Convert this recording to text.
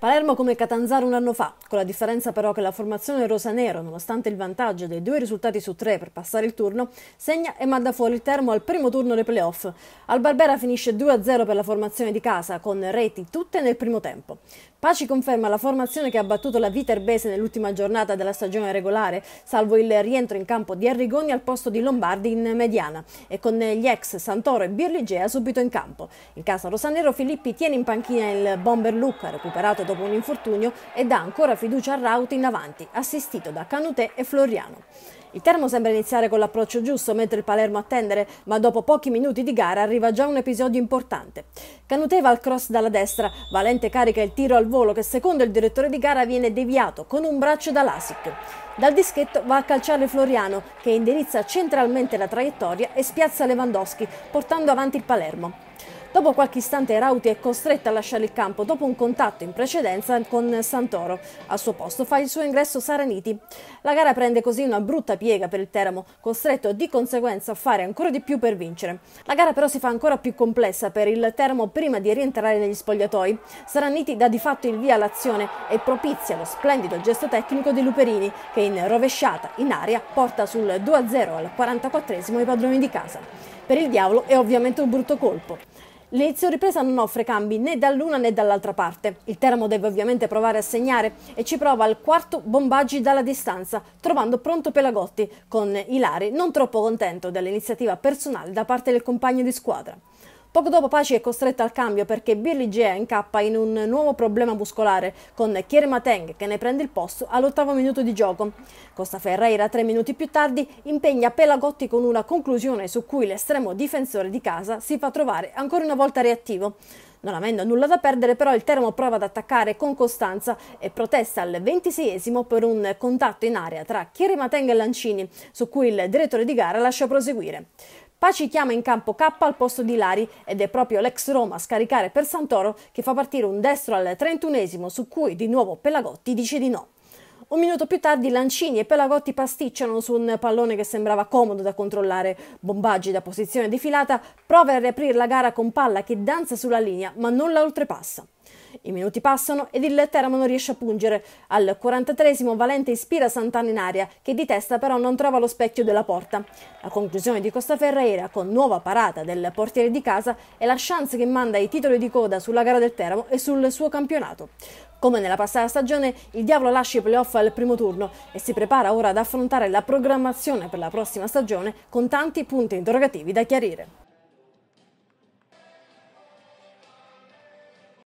Palermo come Catanzaro un anno fa, con la differenza però che la formazione rosanero, nonostante il vantaggio dei due risultati su tre per passare il turno, segna e manda fuori il termo al primo turno dei playoff. Al Barbera finisce 2-0 per la formazione di casa, con reti tutte nel primo tempo. Paci conferma la formazione che ha battuto la Viterbese nell'ultima giornata della stagione regolare, salvo il rientro in campo di Arrigoni al posto di Lombardi in mediana, e con gli ex Santoro e Birligea subito in campo. In casa rosanero Filippi tiene in panchina il bomber Lucca, recuperato dopo un infortunio e dà ancora fiducia a Raut in avanti, assistito da Canutè e Floriano. Il Termo sembra iniziare con l'approccio giusto mentre il Palermo attendere, ma dopo pochi minuti di gara arriva già un episodio importante. Canutè va al cross dalla destra, Valente carica il tiro al volo che secondo il direttore di gara viene deviato con un braccio da Lasic. Dal dischetto va a calciare Floriano che indirizza centralmente la traiettoria e spiazza Lewandowski portando avanti il Palermo. Dopo qualche istante Rauti è costretta a lasciare il campo dopo un contatto in precedenza con Santoro. Al suo posto fa il suo ingresso Saraniti. La gara prende così una brutta piega per il Teramo, costretto di conseguenza a fare ancora di più per vincere. La gara però si fa ancora più complessa per il Teramo prima di rientrare negli spogliatoi. Saraniti dà di fatto il via all'azione e propizia lo splendido gesto tecnico di Luperini che in rovesciata in aria porta sul 2-0 al 44 i padroni di casa. Per il diavolo è ovviamente un brutto colpo. L'inizio ripresa non offre cambi né dall'una né dall'altra parte. Il Teramo deve ovviamente provare a segnare e ci prova al quarto bombaggi dalla distanza, trovando pronto Pelagotti, con Ilari non troppo contento dell'iniziativa personale da parte del compagno di squadra. Poco dopo Paci è costretta al cambio perché Billy Gea incappa in un nuovo problema muscolare con Kier Mateng che ne prende il posto all'ottavo minuto di gioco. Costa Ferreira tre minuti più tardi impegna Pelagotti con una conclusione su cui l'estremo difensore di casa si fa trovare ancora una volta reattivo. Non avendo nulla da perdere, però, il Teramo prova ad attaccare con costanza e protesta al 26 per un contatto in area tra Chieri Mateng e Lancini, su cui il direttore di gara lascia proseguire. Paci chiama in campo K al posto di Lari ed è proprio l'ex Roma a scaricare per Santoro che fa partire un destro al 31 esimo su cui di nuovo Pelagotti dice di no. Un minuto più tardi Lancini e Pelagotti pasticciano su un pallone che sembrava comodo da controllare. Bombaggi da posizione di filata prova a riaprire la gara con palla che danza sulla linea ma non la oltrepassa. I minuti passano ed il Teramo non riesce a pungere. Al 43 esimo Valente ispira Sant'Anna in aria, che di testa però non trova lo specchio della porta. La conclusione di Costa Ferreira, con nuova parata del portiere di casa, è la chance che manda i titoli di coda sulla gara del Teramo e sul suo campionato. Come nella passata stagione, il Diavolo lascia i playoff al primo turno e si prepara ora ad affrontare la programmazione per la prossima stagione con tanti punti interrogativi da chiarire.